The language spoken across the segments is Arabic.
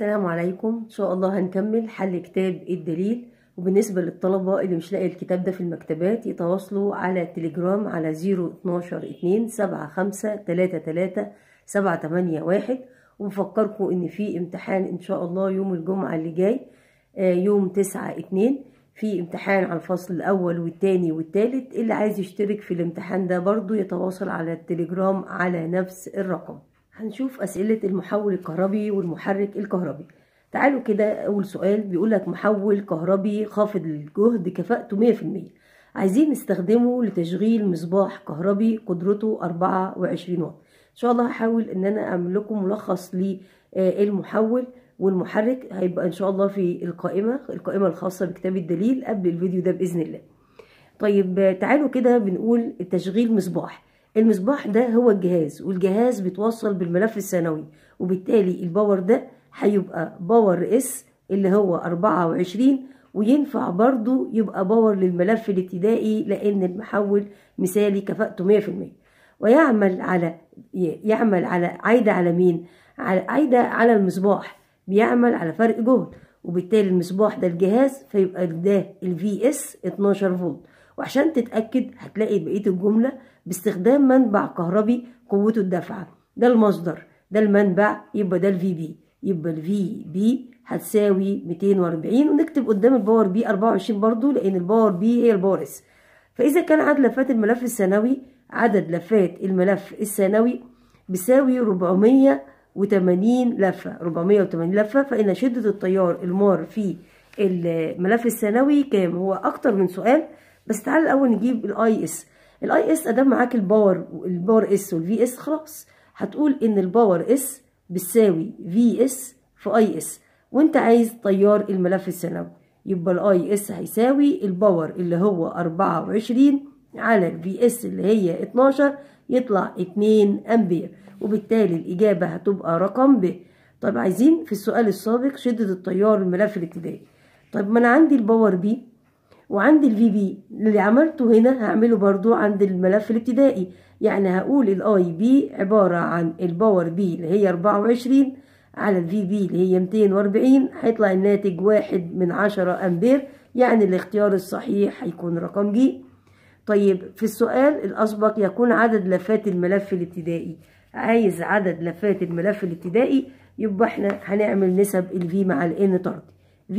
السلام عليكم ان شاء الله هنكمل حل كتاب الدليل وبالنسبه للطلبه اللي مش لاقي الكتاب ده في المكتبات يتواصلوا على التليجرام على واحد وبفكركم ان في امتحان ان شاء الله يوم الجمعه اللي جاي آه، يوم 9 2 في امتحان على الفصل الاول والتاني والتالت اللي عايز يشترك في الامتحان ده برضو يتواصل على التليجرام على نفس الرقم هنشوف أسئلة المحول الكهربي والمحرك الكهربي تعالوا كده أول سؤال بيقول لك محول كهربي خافض الجهد كفاءته 100% عايزين نستخدمه لتشغيل مصباح كهربي قدرته 24 واط إن شاء الله هحاول إن أنا أعمل لكم ملخص للمحول آه، والمحرك هيبقى إن شاء الله في القائمة القائمة الخاصة بكتاب الدليل قبل الفيديو ده بإذن الله طيب آه، تعالوا كده بنقول تشغيل مصباح المصباح ده هو الجهاز والجهاز بيتوصل بالملف الثانوي وبالتالي الباور ده هيبقى باور اس اللي هو 24 وينفع برضو يبقى باور للملف الابتدائي لان المحول مثالي كفاءته 100% ويعمل على يعمل على عايدة على مين على عايدة على المصباح بيعمل على فرق جهد وبالتالي المصباح ده الجهاز فيبقى ده الفي اس 12 فولت وعشان تتأكد هتلاقي بقية الجملة باستخدام منبع كهربي قوته الدفعة ده المصدر ده المنبع يبقى ده الفي بي يبقى الفي بي هتساوي 240 ونكتب قدام الباور بي 24 برضو لأن الباور بي هي الباور اس فإذا كان عدد لفات الملف الثانوي عدد لفات الملف الثانوي بيساوي 480 لفة 480 لفة فإن شدة التيار المار في الملف الثانوي كام هو أكتر من سؤال بس تعال الأول نجيب الاي اس الاي اس ادام معاك الباور الباور اس والفي اس خلاص هتقول ان الباور اس بتساوي في اس في اي اس وانت عايز تيار الملف السنوي يبقى الاي اس هيساوي الباور اللي هو 24 على الفي اس اللي هي 12 يطلع 2 امبير وبالتالي الاجابه هتبقى رقم ب طيب طب عايزين في السؤال السابق شده التيار الملف الابتدائي طب ما انا عندي الباور بي وعند الفي بي اللي عملته هنا هعمله برضو عند الملف الابتدائي يعني هقول الاي بي عبارة عن الباور بي اللي هي 24 على الفي بي اللي هي 240 هيطلع الناتج واحد من عشرة امبير يعني الاختيار الصحيح هيكون رقم جي طيب في السؤال الأسبق يكون عدد لفات الملف الابتدائي عايز عدد لفات الملف الابتدائي يبقى احنا هنعمل نسب الفي مع الان N طرد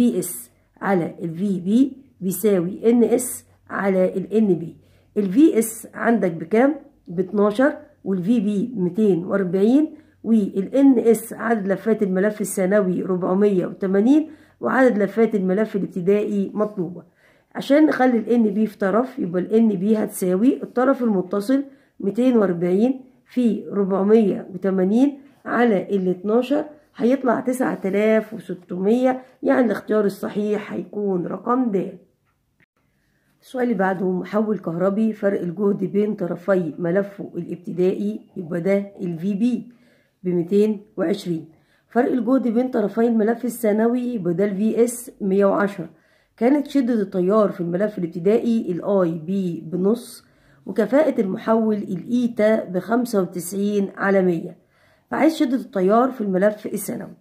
اس على الفي بي بيساوي ان اس على ان بي الفي اس عندك بكام ب 12 والفي بي 240 والان اس عدد لفات الملف الثانوي 480 وعدد لفات الملف الابتدائي مطلوبه عشان نخلي الان بي في طرف يبقى الان بي هتساوي الطرف المتصل 240 في 480 على ال 12 هيطلع 9600 يعني الاختيار الصحيح هيكون رقم د السؤال اللي بعده محول كهربي فرق الجهد بين طرفي ملفه الابتدائي يبقى ده في بي ب 220 فرق الجهد بين طرفي الملف الثانوي يبقى ده في اس 110 كانت شدة التيار في الملف الابتدائي الاي بي بنص وكفاءة المحول الايتا e ب 95 على 100 فعايز شدة التيار في الملف الثانوي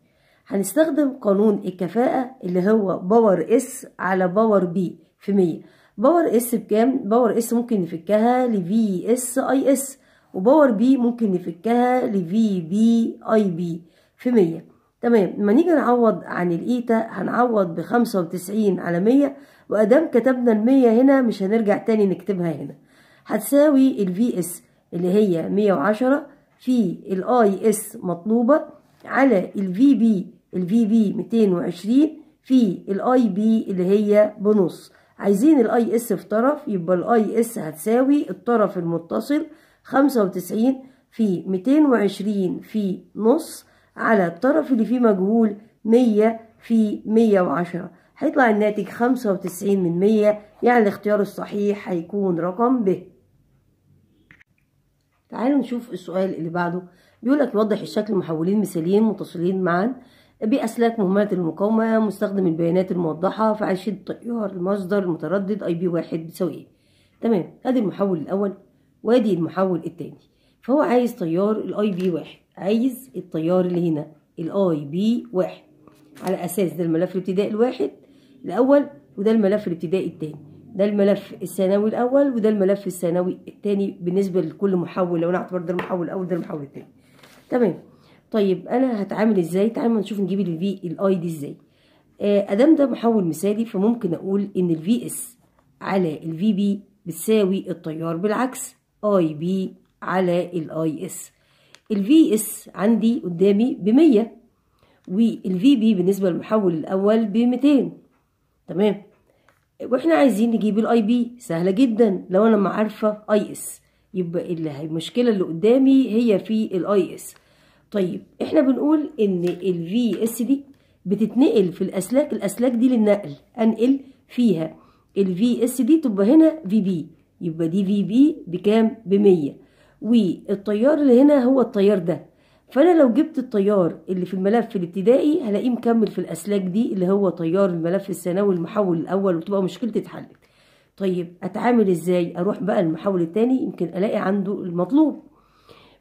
هنستخدم قانون الكفاءة اللي هو باور اس على باور بي في 100 باور اس بكام باور اس ممكن نفكها لفي اس اي اس وباور بي ممكن نفكها لفي بي اي بي في 100 تمام لما نيجي نعوض عن الايتا e هنعوض ب 95 على 100 وادام كتبنا ال 100 هنا مش هنرجع تاني نكتبها هنا هتساوي الفي اس اللي هي 110 في الاي اس مطلوبه على الفي بي الفي بي 220 في الاي بي اللي هي بنص عايزين الاي اس في طرف يبقى الاي اس هتساوي الطرف المتصل خمسة وتسعين في ميتين وعشرين في نص على الطرف اللي فيه مجهول مية في مية وعشرة هيطلع الناتج خمسة وتسعين من مية يعني الاختيار الصحيح هيكون رقم ب تعالوا نشوف السؤال اللي بعده بيقولك يوضح الشكل محولين مثاليين متصلين معا بأسلاك مهمات المقاومة مستخدم البيانات الموضحة في عشد تيار المصدر المتردد أي بي واحد بيساوي إيه تمام أدي المحول الأول وأدي المحول التاني فهو عايز تيار الأي بي واحد عايز التيار اللي هنا الأي بي واحد على أساس ده الملف الابتدائي الواحد الأول وده الملف الابتدائي التاني ده الملف الثانوي الأول وده الملف الثانوي التاني بالنسبة لكل محول لو نعتبر ده المحول الأول ده المحول التاني تمام طيب انا هتعامل ازاي تعالوا نشوف نجيب الفي الاي دي ازاي آه، ادام ده محول مثالي فممكن اقول ان الفي اس على الفي بي بتساوي التيار بالعكس اي بي على الاي اس الفي اس عندي قدامي ب 100 والفي بي بالنسبه للمحول الاول ب 200 تمام واحنا عايزين نجيب الاي بي سهله جدا لو انا ما عارفه اي اس يبقى المشكله اللي قدامي هي في الاي اس طيب احنا بنقول ان الفي اس دي بتتنقل في الاسلاك الاسلاك دي للنقل انقل فيها الفي اس دي تبقى هنا في بي يبقى دي في بي بكام ب 100 والتيار اللي هنا هو التيار ده فانا لو جبت التيار اللي في الملف الابتدائي هلاقيه مكمل في الاسلاك دي اللي هو تيار الملف الثانوي المحول الاول وتبقى مشكلتي اتحلت طيب اتعامل ازاي اروح بقى المحول الثاني يمكن الاقي عنده المطلوب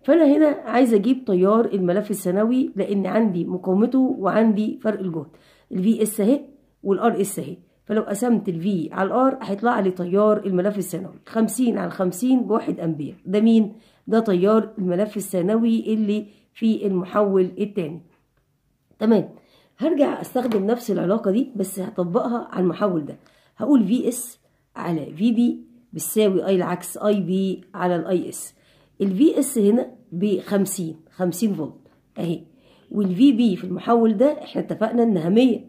فانا هنا عايز اجيب تيار الملف السنوي لان عندي مقاومته وعندي فرق الجهد الفي اس اهي والار اس اهي فلو قسمت الفي على الار هيطلع لي تيار الملف السنوي 50 على 50 بواحد امبير ده مين ده تيار الملف السنوي اللي في المحول الثاني تمام هرجع استخدم نفس العلاقه دي بس هطبقها على المحول ده هقول في اس على في بي بتساوي اي العكس اي بي على الاي اس الفي اس هنا ب 50 50 فولت اهي والفي بي في المحول ده احنا اتفقنا انها 100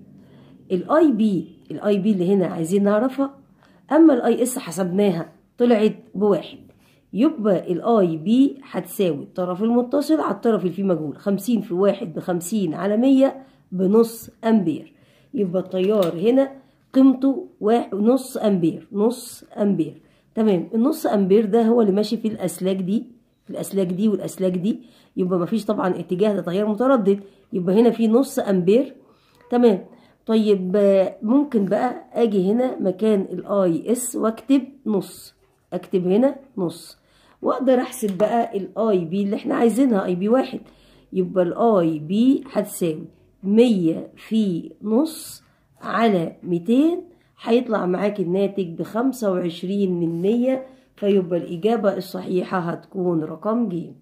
الاي بي الاي بي اللي هنا عايزين نعرفها اما الاي اس حسبناها طلعت بواحد يبقى الاي بي هتساوي الطرف المتصل على الطرف اللي فيه مجهول 50 في واحد 50 على 100 بنص امبير يبقى التيار هنا قيمته واحد نص امبير نص امبير تمام النص امبير ده هو اللي ماشي في الاسلاك دي الاسلاك دي والاسلاك دي يبقى مفيش طبعا اتجاه ده تيار متردد يبقى هنا في نص امبير تمام طيب ممكن بقى اجي هنا مكان الاي اس واكتب نص اكتب هنا نص واقدر احسب بقى الاي بي اللي احنا عايزينها اي بي واحد يبقى الاي بي هتساوي مية في نص على ميتين هيطلع معاك الناتج بخمسة وعشرين من مية فيبقى الإجابة الصحيحة هتكون رقم ج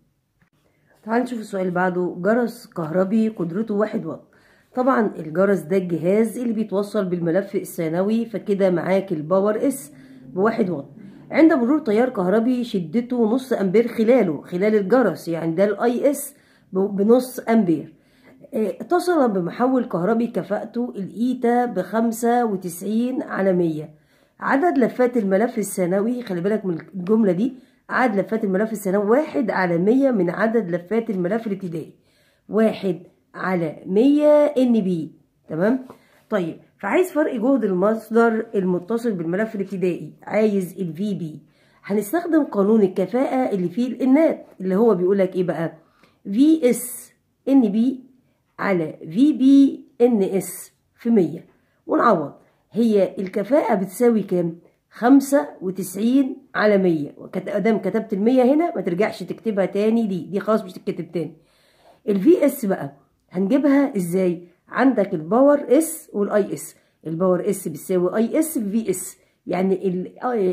تعال نشوف السؤال اللي بعده جرس كهربي قدرته واحد واط طبعا الجرس ده الجهاز اللي بيتوصل بالملف الثانوي فكده معاك الباور اس بواحد واط عند مرور تيار كهربي شدته نص امبير خلاله خلال الجرس يعني ده الاي اس بنص امبير آه، اتصل بمحول كهربي كفاءته الايتا e بخمسة وتسعين على مية عدد لفات الملف السنوي خلي بالك من الجملة دي عدد لفات الملف السنوي واحد على مية من عدد لفات الملف الابتدائي واحد على مية ان بي تمام طيب فعايز فرق جهد المصدر المتصل بالملف الابتدائي عايز الفي بي هنستخدم قانون الكفاءة اللي فيه الانات اللي هو بيقول لك ايه بقى في اس ان بي على في بي ان اس في مية ونعوض هي الكفاءة بتساوي كام؟ خمسة وتسعين على مية وقدام كتبت المية هنا ما ترجعش تكتبها تاني دي دي خلاص مش تتكتب تاني الفي اس بقى هنجيبها ازاي؟ عندك الباور اس والاي اس الباور اس بتساوي اي اس في اس يعني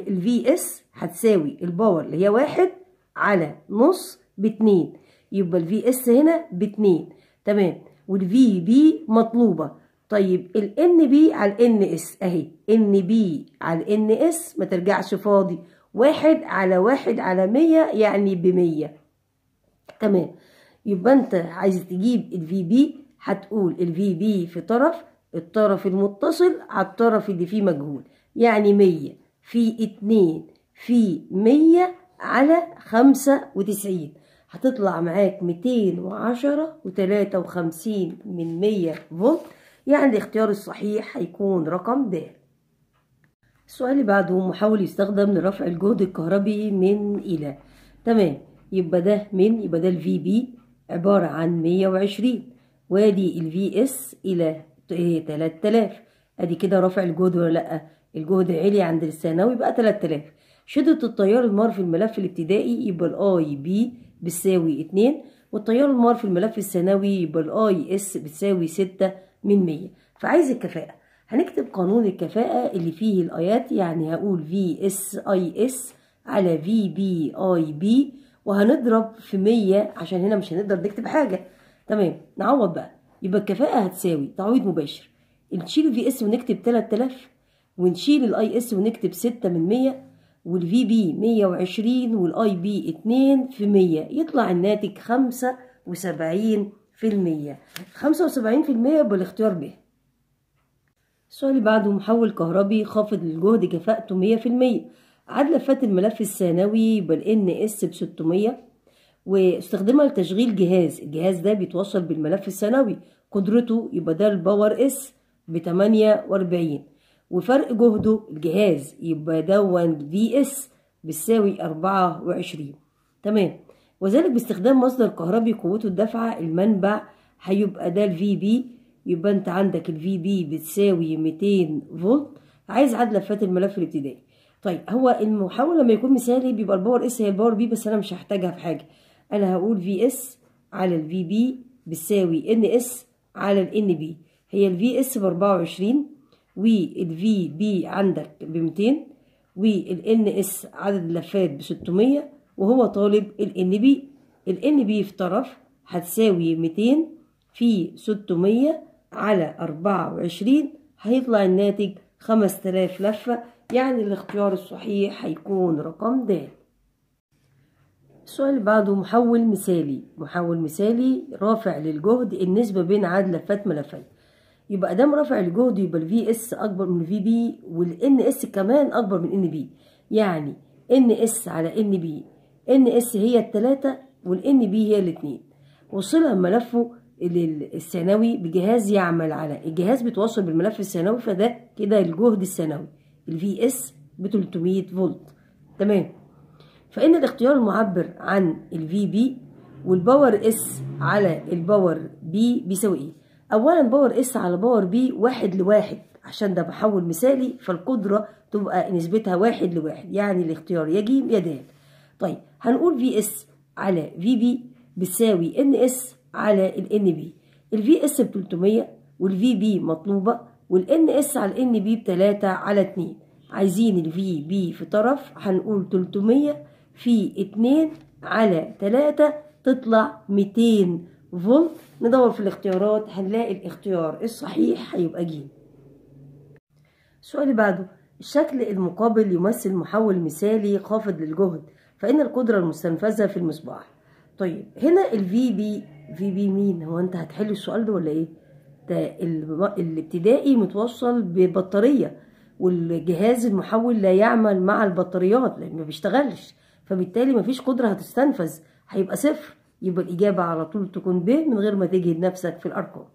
الفي اس آه، هتساوي الباور اللي هي واحد على نص باتنين يبقى الفي اس هنا باتنين تمام والفي بي مطلوبة طيب ال ان بي على N اس اهي ان بي على N اس ما ترجعش فاضي واحد على واحد على مية يعني بمية تمام يبقى انت عايز تجيب الفي بي هتقول الفي بي في طرف الطرف المتصل على الطرف اللي فيه مجهول يعني مية في اتنين في مية على خمسة وتسعين هتطلع معاك ميتين وعشرة وتلاتة وخمسين من مية فولت يعني الاختيار الصحيح هيكون رقم د السؤال اللي بعده محاول يستخدم لرفع الجهد الكهربي من إلى تمام يبقى ده من يبقى ده الفي بي عبارة عن 120 وادي الفي اس إلى 3000 إيه، ادي كده رفع الجهد ولا لا الجهد عالي عند الثانوي بقى 3000 شدة التيار المار في الملف الابتدائي يبقى الاي بي بتساوي 2 والتيار المار في الملف الثانوي يبقى الاي اس بتساوي 6 من 100 فعايز الكفاءة هنكتب قانون الكفاءة اللي فيه الآيات يعني هقول في اس اي اس على في بي اي بي وهنضرب في 100 عشان هنا مش هنقدر نكتب حاجة تمام نعوض بقى يبقى الكفاءة هتساوي تعويض مباشر نشيل الفي اس ونكتب 3000 ونشيل الاي اس ونكتب 6 من 100 والفي بي 120 والاي بي 2 في 100 يطلع الناتج 75 في المية خمسة وسبعين في المية بالاختيار ب السؤال اللي بعده محول كهربي خافض للجهد كفاءته مية في المية عاد لفات الملف الثانوي بالان اس بستمية واستخدمها لتشغيل جهاز الجهاز ده بيتوصل بالملف الثانوي قدرته يبقى ده الباور اس ب واربعين وفرق جهده الجهاز يبقى ده 1 في اس بتساوي أربعة وعشرين تمام وذلك باستخدام مصدر كهربي قوته الدفعة المنبع هيبقى ده الفي بي يبقى انت عندك الفي بي بتساوي 200 فولت عايز عدد لفات الملف الابتدائي طيب هو المحاولة لما يكون مثالي بيبقى الباور اس هي الباور بي بس انا مش هحتاجها في حاجه انا هقول في اس على الفي بي بتساوي ان اس على الان بي هي الفي اس ب 24 والفي بي عندك ب 200 والان اس عدد اللفات ب 600 وهو طالب ال بي ال بي في طرف هتساوي 200 في 600 على 24 هيطلع الناتج 5000 لفة يعني الاختيار الصحيح هيكون رقم د السؤال اللي بعده محول مثالي محول مثالي رافع للجهد النسبة بين عدد لفات ملفين يبقى دام رافع الجهد يبقى الفي اس اكبر من الفي بي والان اس كمان اكبر من ان بي يعني ان اس على ان بي ان اس هي التلاتة والان بي هي الاتنين وصلها ملفه الثانوي بجهاز يعمل على الجهاز بيتوصل بالملف الثانوي فده كده الجهد الثانوي الفي اس ب 300 فولت تمام فان الاختيار المعبر عن الفي بي والباور اس على الباور بي بيساوي ايه اولا باور اس على باور بي واحد لواحد عشان ده بحول مثالي فالقدره تبقى نسبتها واحد لواحد يعني الاختيار يجي دال طيب هنقول في اس على في بي بتساوي ان اس على الان بي الفي اس ب 300 والفي بي مطلوبه والان اس على الان بي ب 3 على 2 عايزين الفي بي في طرف هنقول 300 في 2 على 3 تطلع 200 فولت ندور في الاختيارات هنلاقي الاختيار الصحيح هيبقى ج السؤال اللي بعده الشكل المقابل يمثل محول مثالي خافض للجهد فإن القدرة المستنفذة في المصباح طيب هنا الفي بي في بي مين هو انت هتحل السؤال ده ولا ايه ده الابتدائي متوصل ببطارية والجهاز المحول لا يعمل مع البطاريات لان ما بيشتغلش فبالتالي مفيش قدرة هتستنفذ هيبقى صفر يبقى الإجابة على طول تكون ب من غير ما تجهد نفسك في الأرقام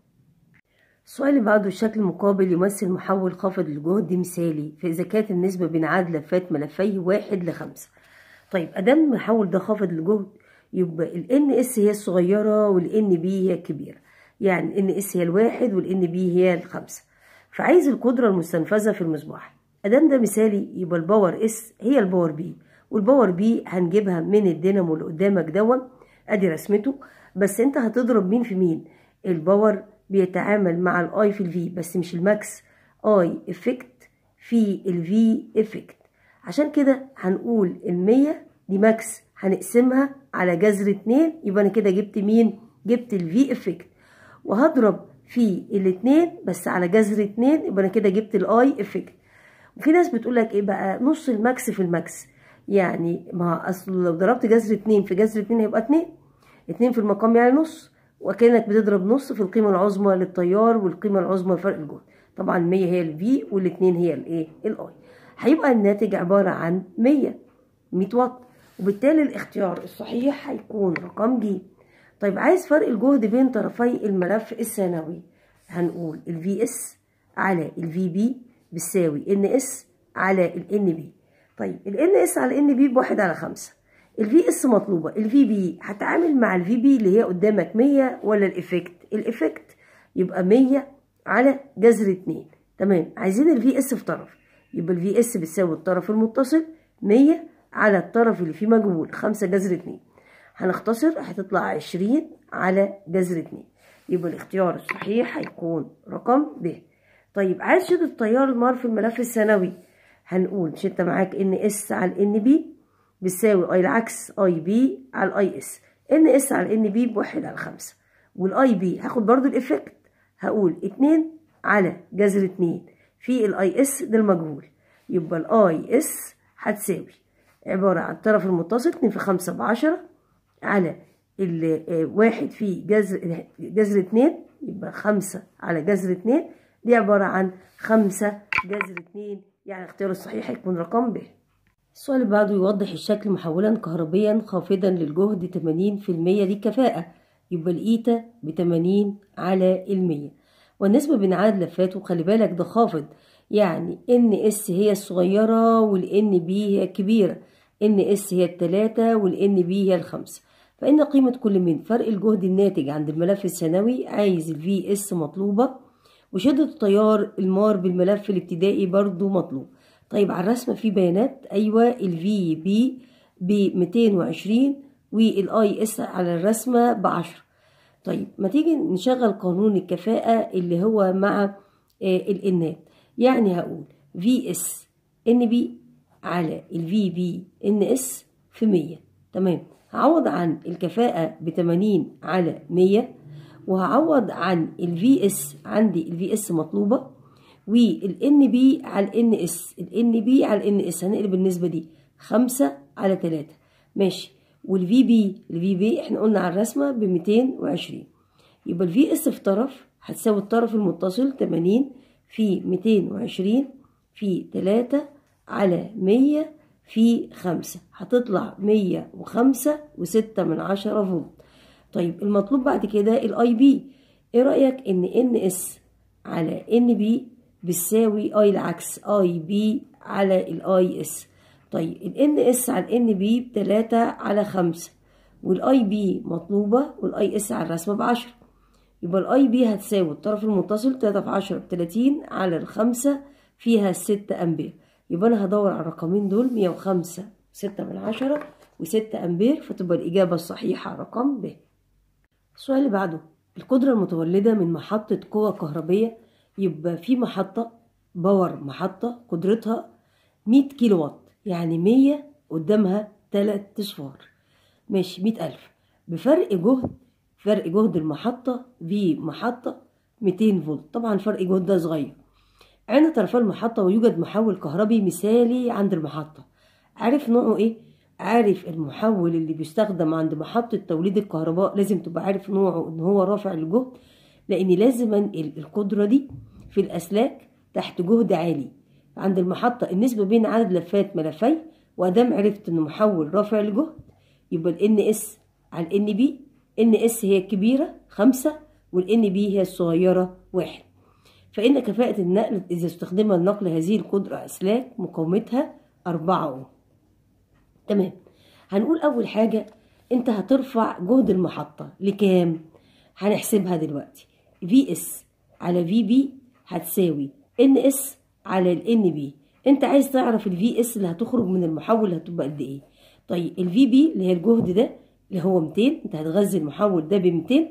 السؤال اللي بعده الشكل المقابل يمثل محول خافض الجهد مثالي فإذا كانت النسبة بين عدد لفات ملفيه واحد لخمسة طيب ادام احول ده خافض لجهد يبقى ان اس هي الصغيره ان بي هي الكبيره يعني ان اس هي الواحد ان بي هي الخمسه فعايز القدره المستنفذه في المصباح ادام ده مثالي يبقى الباور اس هي الباور بي والباور بي هنجيبها من الدينامو اللي قدامك دون ادي رسمته بس انت هتضرب مين في مين الباور بيتعامل مع الاي في الفي بس مش الماكس اي افكت في الفي افكت عشان كده هنقول المية دي ماكس هنقسمها على جذر اتنين يبقى انا كده جبت مين جبت الفي افكت وهضرب في الاتنين بس على جذر اتنين يبقى انا كده جبت الاي افكت وفي ناس بتقول لك ايه بقى نص الماكس في الماكس يعني ما اصل لو ضربت جذر اتنين في جذر اتنين هيبقى اتنين اتنين في المقام يعني نص وكانك بتضرب نص في القيمه العظمى للتيار والقيمه العظمى لفرق الجهد طبعا 100 هي الفي والاتنين هي الايه الاي هيبقى الناتج عبارة عن 100 100 وات وبالتالي الاختيار الصحيح هيكون رقم ج طيب عايز فرق الجهد بين طرفي الملف الثانوي هنقول الفي اس على الفي بي بتساوي ان اس على الان بي طيب الان اس على الان بي بواحد على خمسة الفي اس مطلوبة الفي بي هتعامل مع الفي بي اللي هي قدامك مية ولا الافكت الافكت يبقى مية على جذر اتنين تمام عايزين الفي اس في طرف يبقى الفي اس بتساوي الطرف المتصل مية على الطرف اللي فيه مجهول خمسة جذر اتنين هنختصر هتطلع عشرين على جذر اتنين يبقى الاختيار الصحيح هيكون رقم ب طيب عايز شدة التيار المار في الملف الثانوي هنقول شدة معاك ان اس على ان بي بتساوي اي العكس اي بي على الاي اس ان اس على ان بي بواحد على خمسة والاي بي هاخد برضو الافكت هقول اتنين على جذر اتنين في الاي اس ده المجهول يبقى الاي اس هتساوي عبارة عن الطرف المتصل 2 في 5 ب 10 على 1 في جذر جذر 2 يبقى 5 على جذر 2 دي عبارة عن 5 جذر 2 يعني الاختيار الصحيح هيكون رقم ب السؤال اللي بعده يوضح الشكل محولا كهربيا خافضا للجهد 80% للكفاءة يبقى الإيتا 80 على المية والنسبة بين عدد لفات وخلي بالك ده خافض يعني ان اس هي الصغيرة والان بي هي الكبيرة ان اس هي التلاتة والان بي هي الخمسة فإن قيمة كل من فرق الجهد الناتج عند الملف الثانوي عايز الفي اس مطلوبة وشدة التيار المار بالملف الابتدائي برضو مطلوب طيب على الرسمة في بيانات أيوة الفي بي ب 220 والاي اس على الرسمة بعشرة طيب ما تيجي نشغل قانون الكفاءة اللي هو مع آه، الإنات يعني هقول في اس ان بي على الفي بي ان اس في 100 تمام هعوض عن الكفاءة ب 80 على 100 وهعوض عن الفي اس عندي الفي اس مطلوبة والان بي على الان اس الان بي على الان اس هنقلب النسبة دي 5 على 3 ماشي والفي بي الفي بي احنا قلنا على الرسمه ب 220 يبقى الفي اس في طرف هتساوي الطرف المتصل 80 في 220 في 3 على 100 في 5 هتطلع 105 و6 من 10 فولت طيب المطلوب بعد كده الاي بي ايه رايك ان ان اس على ان بي بتساوي اي العكس اي بي على الاي اس طيب ال NS على ال NB بتلاتة على خمسة والاي بي مطلوبة والاي اس على الرسمة بعشرة يبقى الاي بي هتساوي الطرف المتصل تلاتة في عشرة بتلاتين على الخمسة فيها الستة أمبير يبقى أنا هدور على الرقمين دول مية وخمسة ستة من عشرة وستة أمبير فتبقى الإجابة الصحيحة رقم ب السؤال اللي بعده القدرة المتولدة من محطة قوى كهربية يبقى في محطة باور محطة قدرتها مية كيلو واط يعني مية قدامها تلات أصفار ماشي مية ألف بفرق جهد فرق جهد المحطة في محطة ميتين فولت طبعا فرق جهد ده صغير عند طرفي المحطة ويوجد محول كهربي مثالي عند المحطة عارف نوعه ايه؟ عارف المحول اللي بيستخدم عند محطة توليد الكهرباء لازم تبقى عارف نوعه ان هو رافع الجهد لان لازما القدرة دي في الأسلاك تحت جهد عالي عند المحطة النسبة بين عدد لفات ملفي وأدام عرفت إنه محول رافع الجهد يبقى ال اس على ال بي ان اس هي الكبيرة خمسة والان بي هي الصغيرة واحد فإن كفاءة النقل إذا استخدمها لنقل هذه القدرة أسلاك مقاومتها أربعة أوم تمام هنقول أول حاجة أنت هترفع جهد المحطة لكام؟ هنحسبها دلوقتي في اس على في بي هتساوي ان اس على ال بي انت عايز تعرف في اس اللي هتخرج من المحول هتبقى قد ايه طيب في بي اللي هي الجهد ده اللي هو 200 انت هتغذي المحول ده ب 200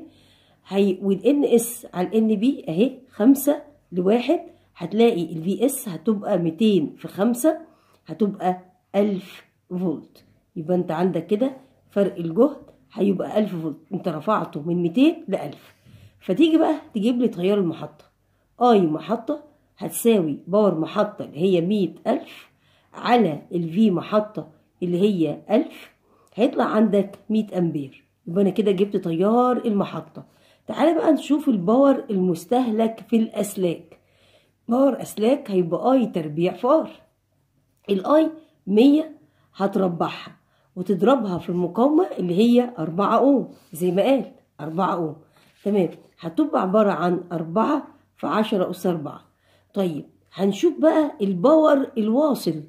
هي N اس على N بي اهي 5 لواحد هتلاقي في اس هتبقى 200 في 5 هتبقى 1000 فولت يبقى انت عندك كده فرق الجهد هيبقى 1000 فولت انت رفعته من 200 ل 1000 فتيجي بقى تجيب لي تيار المحطه اي محطه هتساوي باور محطة اللي هي مية ألف على الفي محطة اللي هي ألف هيطلع عندك مية أمبير يبقى أنا كده جبت تيار المحطة تعالى بقى نشوف الباور المستهلك في الأسلاك باور أسلاك هيبقى أي تربيع في آر الأي مية هتربعها وتضربها في المقاومة اللي هي أربعة أوم زي ما قال أربعة أوم تمام هتبقى عبارة عن أربعة في عشرة أس أربعة طيب هنشوف بقى الباور الواصل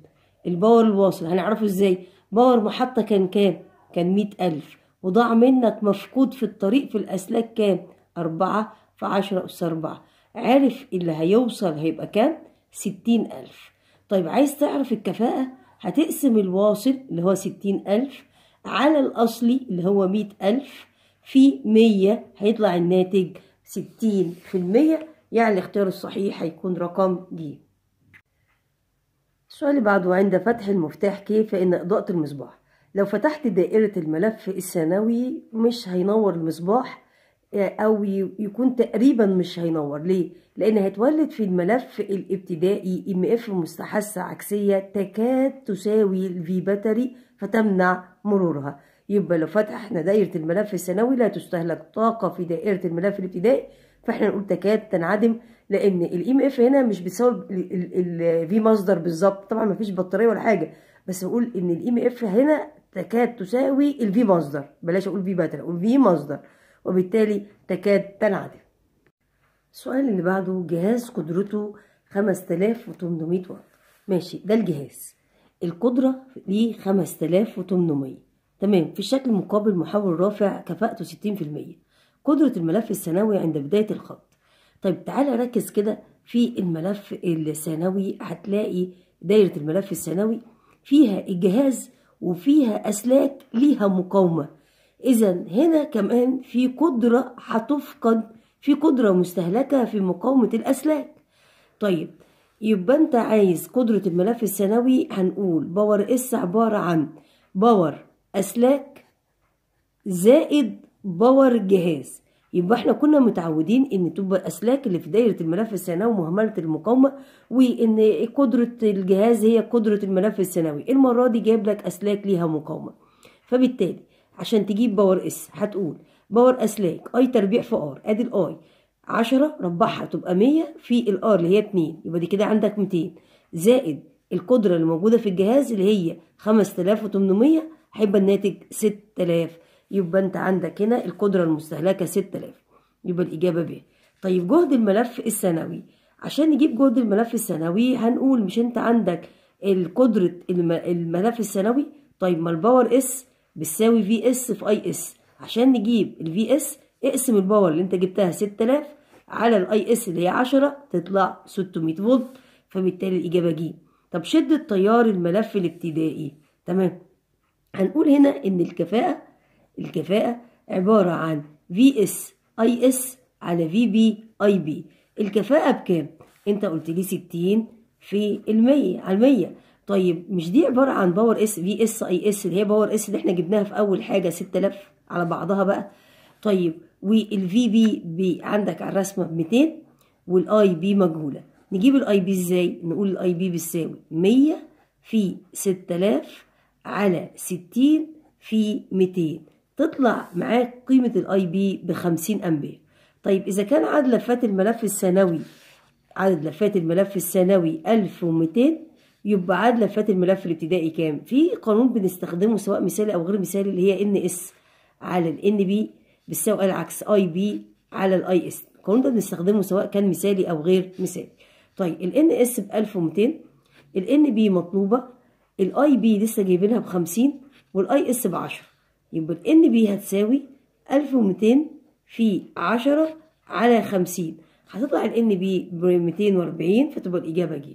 الباور الواصل هنعرفه ازاي باور محطة كان كام كان مية ألف وضاع منك مفقود في الطريق في الأسلاك كام أربعة في عشرة أس أربعة عارف اللي هيوصل هيبقى كام ستين ألف طيب عايز تعرف الكفاءة هتقسم الواصل اللي هو ستين ألف على الأصلي اللي هو مية ألف في مية هيطلع الناتج ستين في المية يعني الاختيار الصحيح هيكون رقم ج السؤال اللي بعده عند فتح المفتاح كيف ان اضاءة المصباح لو فتحت دائرة الملف الثانوي مش هينور المصباح آه، او يكون تقريبا مش هينور ليه لان هيتولد في الملف الابتدائي ام اف مستحثة عكسية تكاد تساوي الفي باتري فتمنع مرورها يبقى لو فتحنا دائرة الملف الثانوي لا تستهلك طاقة في دائرة الملف الابتدائي فاحنا نقول تكاد تنعدم لان ام اف e هنا مش بتساوي الفي مصدر بالظبط طبعا ما فيش بطاريه ولا حاجه بس بقول ان ام اف e هنا تكاد تساوي الفي مصدر بلاش اقول في باتر اقول في مصدر وبالتالي تكاد تنعدم السؤال اللي بعده جهاز قدرته 5800 واط ماشي ده الجهاز القدرة ليه 5800 تمام في الشكل مقابل محول رافع كفاءته 60% قدرة الملف الثانوي عند بداية الخط طيب تعالى ركز كده في الملف الثانوي هتلاقي دايرة الملف الثانوي فيها الجهاز وفيها أسلاك ليها مقاومة إذا هنا كمان في قدرة هتفقد في قدرة مستهلكة في مقاومة الأسلاك طيب يبقى أنت عايز قدرة الملف الثانوي هنقول باور إس عبارة عن باور أسلاك زائد باور جهاز يبقى احنا كنا متعودين ان تبقى الاسلاك اللي في دايره الملف الثانوي مهمله المقاومه وان قدره الجهاز هي قدره الملف الثانوي المره دي جايب لك اسلاك ليها مقاومه فبالتالي عشان تجيب باور اس هتقول باور اسلاك اي تربيع في ار ادي الاي 10 ربعها تبقى 100 في الار اللي هي 2 يبقى دي كده عندك 200 زائد القدره اللي موجوده في الجهاز اللي هي 5800 هيبقى الناتج 6000 يبقى انت عندك هنا القدره المستهلكه 6000 يبقى الاجابه ب طيب جهد الملف السنوي عشان نجيب جهد الملف السنوي هنقول مش انت عندك القدره الملف السنوي طيب ما الباور اس بتساوي في اس في اي اس عشان نجيب الفي اس اقسم الباور اللي انت جبتها 6000 على الاي اس اللي هي 10 تطلع 600 فولت فبالتالي الاجابه ج طب شده تيار الملف الابتدائي تمام هنقول هنا ان الكفاءه الكفاءة عبارة عن في اس اي اس على في بي اي بي الكفاءة بكام؟ انت قلت لي 60 في المية على المية طيب مش دي عبارة عن باور اس في اس اي اس اللي هي باور اس اللي احنا جبناها في اول حاجة 6000 على بعضها بقى طيب والفي بي بي عندك على الرسمة ب 200 والاي بي مجهولة نجيب الاي بي ازاي؟ نقول الاي بي بتساوي 100 في 6000 على 60 في 200 تطلع معاك قيمة الاي بي بخمسين امبير طيب اذا كان عدد لفات الملف السنوي عدد لفات الملف السنوي الف ومتين يبقى عدد لفات الملف الابتدائي كام في قانون بنستخدمه سواء مثالي او غير مثالي اللي هي ان اس على الان بي بتساوي العكس اي بي على الاي اس القانون ده بنستخدمه سواء كان مثالي او غير مثالي طيب الان اس ب 1200 الان بي مطلوبه الاي بي لسه جايبينها ب 50 والاي اس ب 10 يبقى ال n بي هتساوي ألف ومتين في عشرة على خمسين هتطلع ال n بي بميتين وأربعين فتبقى الإجابة ج.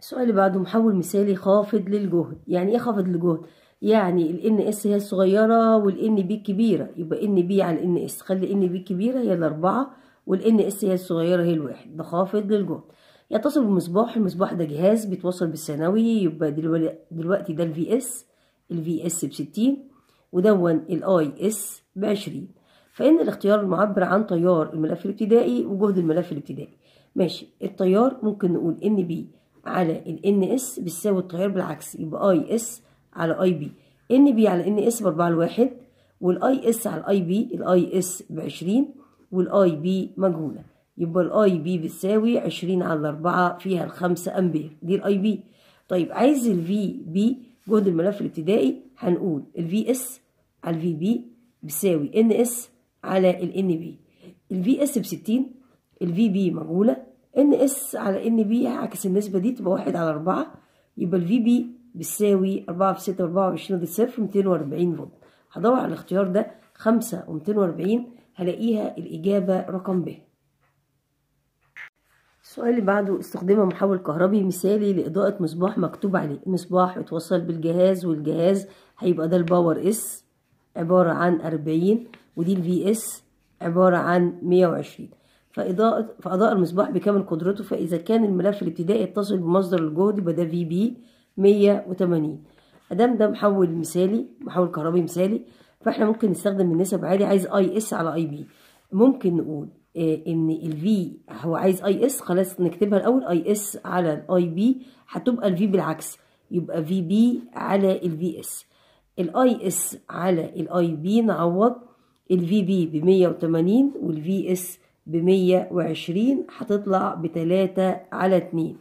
السؤال اللي بعده محول مثالي خافض للجهد يعني ايه خافض للجهد يعني ال ان اس هي الصغيره N بي الكبيره يبقى ان بي على ان اس خلي ان بي الكبيره هي الاربعه N اس هي الصغيره هي الواحد ده خافض للجهد يتصل بمصباح المصباح ده جهاز بيتوصل بالثانوي يبقى دلوقتي ده V اس الفي اس بستين ودون الاي اس بعشرين فإن الاختيار المعبر عن تيار الملف الابتدائي وجهد الملف الابتدائي ماشي التيار ممكن نقول ان بي على ان اس بتساوي التيار بالعكس يبقى اي اس على اي بي ان بي على ان اس باربعة لواحد والاي اس على الاي بي الاي اس بعشرين والاي بي مجهولة يبقى الاي بي بتساوي عشرين على اربعة فيها الخمسة امبير دي الاي بي طيب عايز الفي بي جهد الملف الابتدائي هنقول ال اس على ال بي بيساوي ان اس على ال بي ال اس ب 60 ال بي مجهولة ان اس على ان بي هعكس النسبة دي تبقى 1 على 4 يبقى ال بي بيساوي 4 في 6 24 ده صفر 240 فولت هدور على الاختيار ده 5 و 240 هلاقيها الإجابة رقم ب السؤال اللي بعده استخدم محول كهربي مثالي لإضاءة مصباح مكتوب عليه مصباح اتوصل بالجهاز والجهاز هيبقى ده الباور اس عبارة عن أربعين ودي الفي اس عبارة عن وعشرين فإضاءة فأضاء المصباح بكامل قدرته فإذا كان الملف الابتدائي يتصل بمصدر الجهد يبقى ده في بي مية وتمانين أدام ده محول مثالي محول كهربي مثالي فإحنا ممكن نستخدم النسب عادي عايز اي اس على اي بي ممكن نقول آه، ان الفي هو عايز اي اس خلاص نكتبها الاول اي اس على الاي بي هتبقى الفي بالعكس يبقى في بي على الفي اس الاي اس على الاي بي نعوض الفي بي ب 180 والفي اس ب 120 هتطلع ب 3 على 2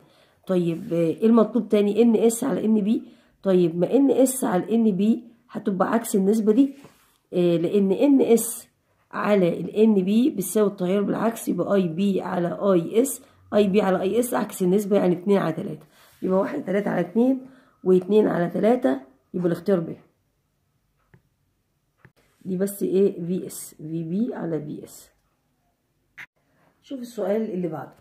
طيب ايه المطلوب تاني ان اس على ان بي طيب ما ان اس على ان بي هتبقى عكس النسبه دي آه، لان ان اس على ال N B بتساوي التيار بالعكس يبقى أي بي على أي إس أي بي على أي إس عكس النسبة يعني اتنين على تلاتة يبقى واحد تلاتة على اتنين واتنين على تلاتة يبقى الاختيار ب دي بس ايه في اس في بي على في اس شوف السؤال اللي بعده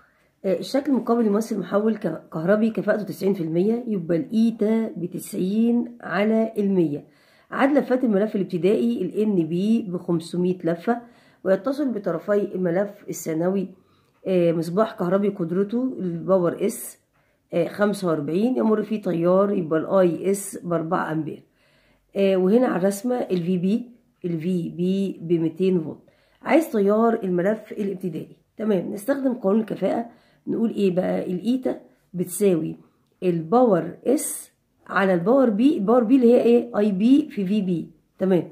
آه، الشكل المقابل يمثل المحول كهربي كفاءته 90% يبقى الايتا e بتسعين على المية عاد لفات الملف الابتدائي ال ان بي ب 500 لفة ويتصل بطرفي الملف الثانوي آه، مصباح كهربي قدرته الباور اس آه، خمسة وأربعين يمر فيه تيار يبقى الاي اس بأربعة أمبير آه، وهنا على الرسمة الفي بي الفي بي 200 فولت عايز تيار الملف الابتدائي تمام نستخدم قانون الكفاءة نقول ايه بقى الايتا e بتساوي الباور اس على الباور بي الباور بي اللي هي ايه اي بي في في بي تمام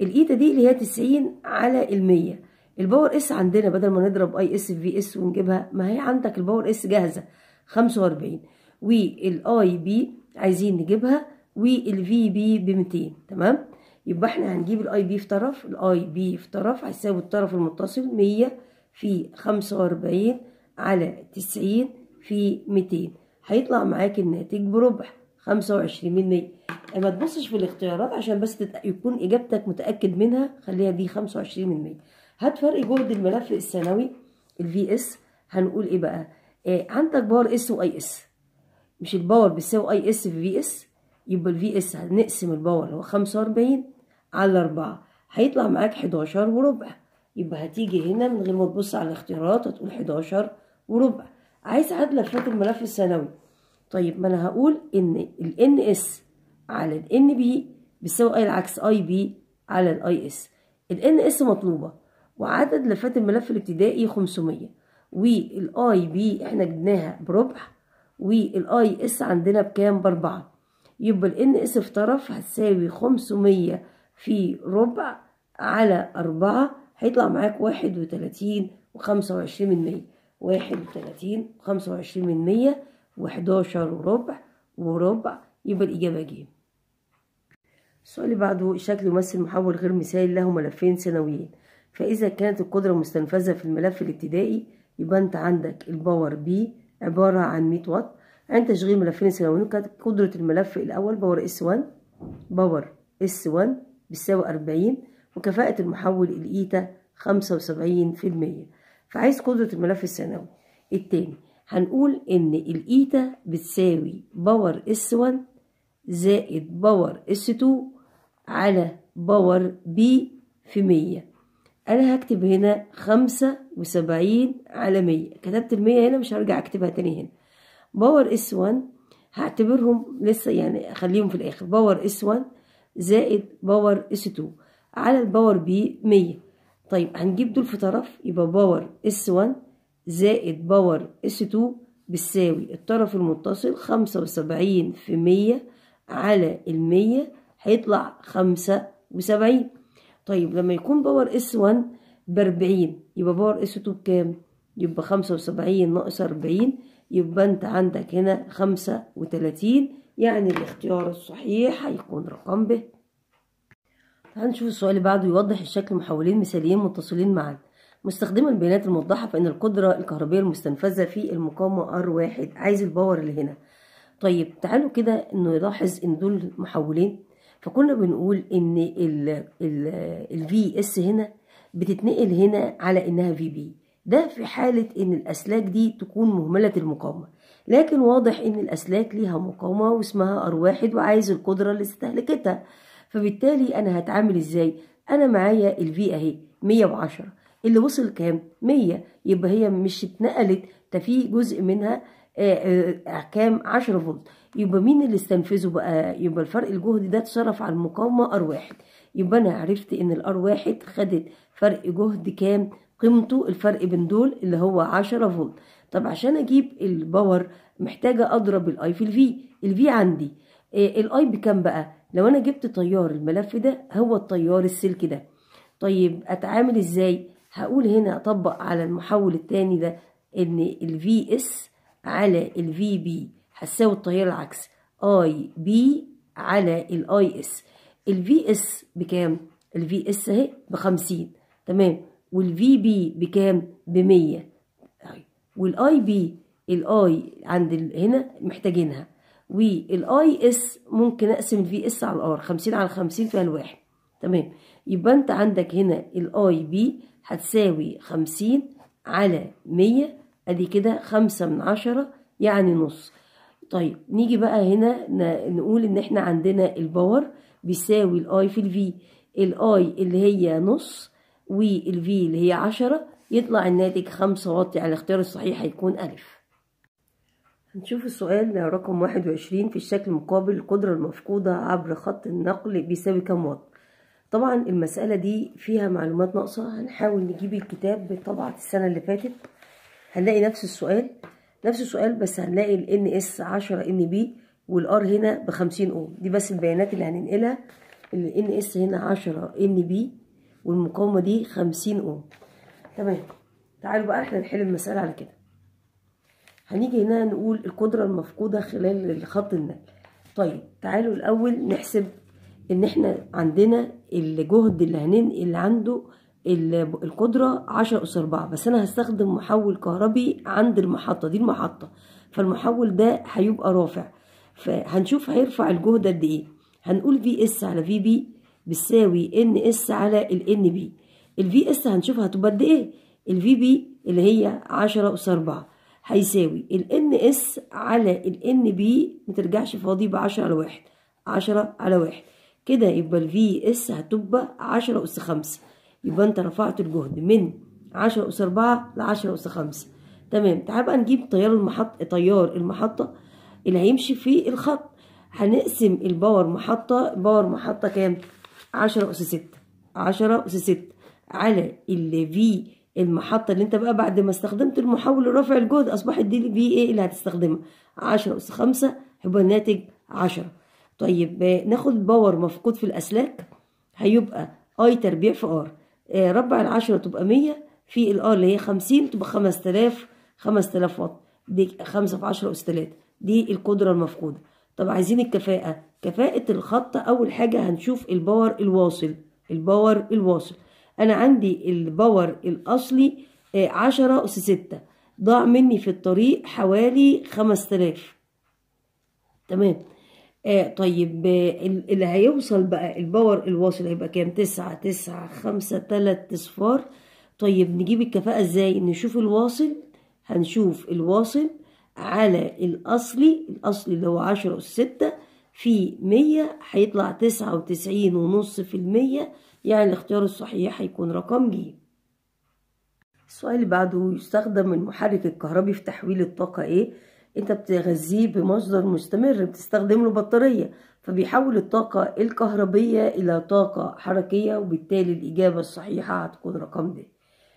الايتا دي اللي هي 90 على المية الباور اس عندنا بدل ما نضرب اي اس في في اس ونجيبها ما هي عندك الباور اس جاهزه 45 والاي بي عايزين نجيبها والفي بي ب 200 تمام يبقى احنا هنجيب الاي بي في طرف الاي بي في طرف هيساوي الطرف المتصل 100 في 45 على 90 في 200 هيطلع معاك الناتج بربع 25 من 100 إيه، ما تبصش في الاختيارات عشان بس يكون اجابتك متاكد منها خليها دي 25 من 100 هات فرق جهد الملف الثانوي الفي اس هنقول ايه بقى إيه عندك باور اس واي اس مش الباور بيساوي اي اس في في اس يبقى الفي اس هنقسم الباور هو 45 على 4 هيطلع معاك 11 وربع يبقى هتيجي هنا من غير ما تبص على الاختيارات هتقول 11 وربع عايز عدلة في الملف السنوي طيب ما انا هقول ان الان اس على الان بي بيساوي العكس اي بي على الاي اس الان اس مطلوبه وعدد لفات الملف الابتدائي 500 والاي بي احنا جبناها بربع والاي اس عندنا بكام باربعه يبقى الان اس في طرف هتساوي 500 في ربع على أربعة هيطلع معاك واحد وتلاتين وخمسة وعشرين من مية واحد وتلاتين وخمسة وعشرين من مية وحداشر وربع وربع يبقى الإجابة ج السؤال اللي بعده شكل يمثل محول غير مثالي له ملفين سنويين فإذا كانت القدرة مستنفذة في الملف الابتدائي يبقى أنت عندك الباور بي عبارة عن 100 واط عند تشغيل ملفين سنويين كانت قدرة الملف الأول باور اس 1 باور اس 1 بتساوي 40 وكفاءة المحول الإيتا 75% فعايز قدرة الملف الثانوي التاني هنقول ان الايتا بتساوي باور اس 1 زائد باور اس 2 على باور بي في 100 انا هكتب هنا 75 على 100 كتبت ال 100 هنا مش هرجع اكتبها تاني هنا باور اس 1 هعتبرهم لسه يعني اخليهم في الاخر باور اس 1 زائد باور اس 2 على الباور بي 100 طيب هنجيب دول في طرف يبقى باور اس 1 زائد باور اس 2 بتساوي الطرف المتصل خمسة وسبعين في مية على المية هيطلع خمسة وسبعين طيب لما يكون باور اس 1 بأربعين يبقى باور اس 2 بكام؟ يبقى خمسة وسبعين ناقص أربعين يبقى أنت عندك هنا خمسة وتلاتين يعني الاختيار الصحيح هيكون رقم ب هنشوف السؤال اللي بعده يوضح الشكل محولين مثاليين متصلين معا مستخدم البيانات الموضحة فإن القدرة الكهربية المستنفذة في المقاومة R1 عايز الباور اللي هنا طيب تعالوا كده إنه يلاحظ إن دول محولين فكنا بنقول إن ال ال في اس هنا بتتنقل هنا على إنها في بي ده في حالة إن الأسلاك دي تكون مهملة المقاومة لكن واضح إن الأسلاك ليها مقاومة واسمها R1 وعايز القدرة اللي استهلكتها فبالتالي أنا هتعامل إزاي؟ أنا معايا ال V أهي 110 اللي وصل كام 100 يبقى هي مش اتنقلت ده في جزء منها آه، آه، كام 10 فولت يبقى مين اللي استنفذه بقى يبقى الفرق الجهدي ده اتصرف على المقاومه ار واحد يبقى انا عرفت ان الار واحد خدت فرق جهد كام قيمته الفرق بين دول اللي هو 10 فولت طب عشان اجيب الباور محتاجه اضرب الاي في الفي الفي عندي آه، الاي بكام بقى لو انا جبت تيار الملف ده هو التيار السلك ده طيب اتعامل ازاي هقول هنا اطبق على المحول التاني ده ان ال VS على ال VB هتساوي التيار العكسي اي بي على الاي اس الفي اس بكام الفي اس اهي ب 50 تمام والفي بي بكام ب 100 اي بي اي عند هنا محتاجينها اي اس ممكن اقسم الفي اس على الار 50 على 50 فيها الواحد تمام يبقى انت عندك هنا الاي بي هتساوي خمسين على مية ادي كده خمسة من عشرة يعني نص طيب نيجي بقى هنا نقول ان احنا عندنا الباور بيساوي الاي في الفي الاي اللي هي نص والفي اللي هي عشرة يطلع الناتج خمسة واط يعني الاختيار الصحيح هيكون ألف هنشوف السؤال رقم واحد وعشرين في الشكل مقابل القدرة المفقودة عبر خط النقل بيساوي كام واط طبعا المسألة دي فيها معلومات ناقصة هنحاول نجيب الكتاب بطبعة السنة اللي فاتت هنلاقي نفس السؤال نفس السؤال بس هنلاقي ال NS 10 NB والار هنا بخمسين اوم دي بس البيانات اللي هننقلها ال NS هنا 10 NB والمقاومة دي خمسين اوم تمام تعالوا بقى احنا نحل المسألة على كده هنيجي هنا نقول القدرة المفقودة خلال الخط النقل طيب تعالوا الأول نحسب ان احنا عندنا الجهد اللي هننقل عنده القدرة عشرة أس أربعة بس أنا هستخدم محول كهربي عند المحطة دي المحطة فالمحول ده هيبقى رافع فهنشوف هيرفع الجهد قد إيه هنقول في اس على في بي بتساوي ان اس على الان بي الفي اس هنشوفها هتبقى قد إيه الفي بي اللي هي عشرة أس أربعة هيساوي الان اس على الان بي مترجعش فاضي بعشرة على واحد عشرة على واحد كده يبقى الفي اس هتبقى عشرة أس خمسة يبقى أنت رفعت الجهد من عشرة أس أربعة لعشرة أس خمسة تمام تعال بقى نجيب تيار المحطة تيار المحطة اللي هيمشي في الخط هنقسم الباور محطة باور محطة كام؟ عشرة أس ستة عشرة أس ستة على ال في المحطة اللي انت بقى بعد ما استخدمت المحول لرفع الجهد أصبحت دي الفي ايه اللي هتستخدمها عشرة أس خمسة يبقى الناتج عشرة طيب آه، ناخد باور مفقود في الأسلاك هيبقى اي تربيع في ار آه، ربع العشرة تبقى مية في الار اللي هي خمسين تبقى خمس تلاف خمس تلاف واط دي خمسة في عشرة أس تلاتة دي القدرة المفقودة طب عايزين الكفاءة كفاءة الخط أول حاجة هنشوف الباور الواصل الباور الواصل أنا عندي الباور الأصلي آه، عشرة أس ستة ضاع مني في الطريق حوالي خمس تلاف تمام آه طيب آه، اللي هيوصل بقى الباور الواصل هيبقى كام تسعة تسعة خمسة تلات اصفار طيب نجيب الكفاءة ازاي نشوف الواصل هنشوف الواصل على الاصلي الاصلي اللي هو عشرة وستة في مية هيطلع تسعة وتسعين ونص في المية يعني الاختيار الصحيح هيكون رقم ج السؤال اللي بعده يستخدم المحرك الكهربي في تحويل الطاقة ايه انت بتغذيه بمصدر مستمر بتستخدم له بطارية فبيحول الطاقة الكهربية إلى طاقة حركية وبالتالي الإجابة الصحيحة هتكون رقم ده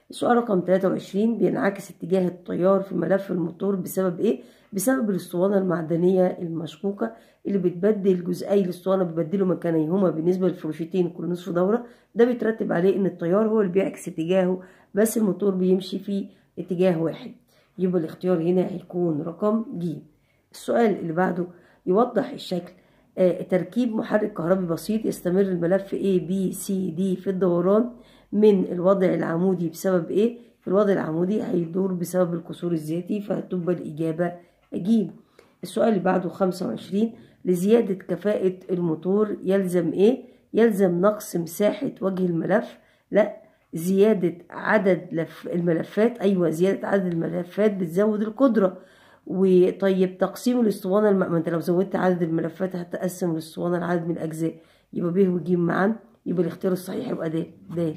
السؤال رقم 23 بينعكس اتجاه التيار في ملف الموتور بسبب ايه؟ بسبب الاسطوانة المعدنية المشكوكة اللي بتبدل جزئي الاسطوانة بتبدله مكانيهما بالنسبة للفروشتين كل نصف دورة ده بيترتب عليه ان التيار هو اللي بيعكس اتجاهه بس الموتور بيمشي في اتجاه واحد يبقى الاختيار هنا هيكون رقم ج السؤال اللي بعده يوضح الشكل آه تركيب محرك كهربي بسيط يستمر الملف A B C D في الدوران من الوضع العمودي بسبب ايه في الوضع العمودي هيدور بسبب الكسور الذاتي فهتبقى الإجابة ج السؤال اللي بعده 25 لزيادة كفاءة الموتور يلزم إيه؟ يلزم نقص مساحة وجه الملف لا زيادة عدد الملفات أيوة زيادة عدد الملفات بتزود القدرة وطيب تقسيم الاسطوانة الم... ما انت لو زودت عدد الملفات هتقسم الاسطوانة لعدد من الأجزاء يبقى ب وج معا يبقى الاختيار الصحيح يبقى د د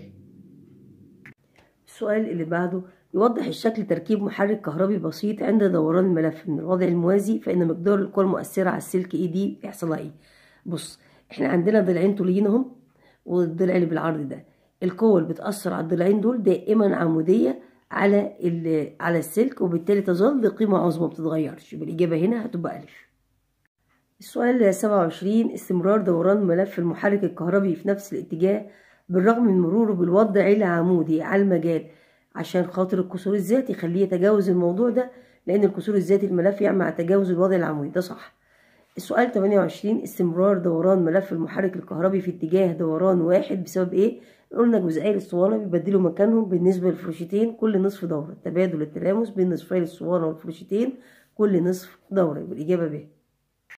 السؤال اللي بعده يوضح الشكل تركيب محرك كهربي بسيط عند دوران الملف من الوضع الموازي فإن مقدار القوى المؤثرة على السلك اي دي يحصلها ايه بص احنا عندنا ضلعين طوليين اهم والضلع اللي بالعرض ده الكول بتأثر على الضلعين دول دائما عمودية على على السلك وبالتالي تظل قيمة عظمى بتتغيرش بالإجابة هنا هتبقى ألف السؤال 27 استمرار دوران ملف المحرك الكهربي في نفس الاتجاه بالرغم من مروره بالوضع العمودي على المجال عشان خاطر الكسور الذاتي خليه يتجاوز الموضوع ده لأن الكسور الذاتي الملف يعمل مع تجاوز الوضع العمودي ده صح السؤال 28 استمرار دوران ملف المحرك الكهربي في اتجاه دوران واحد بسبب ايه قلنا جزئي الاسطوانة بيبدلوا مكانهم بالنسبة للفروشتين كل نصف دورة تبادل التلامس بين نصفي الاسطوانة والفروشتين كل نصف دورة يبقى الإجابة ب